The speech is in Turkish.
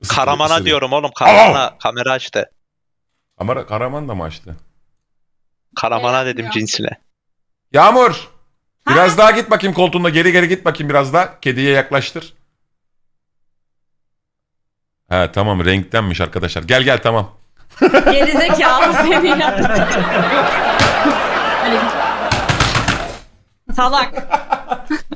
Isıtı, Karamana ısırı. diyorum oğlum. Karamana kamera açtı. Kamera, Karaman da mı açtı? Karamana dedim ya. cinsine. Yağmur! Biraz daha git bakayım koltuğunda. Geri geri git bakayım biraz daha. Kediye yaklaştır. Ha tamam renktenmiş arkadaşlar. Gel gel tamam. Gerizekalı seni ya. Öyle Salak.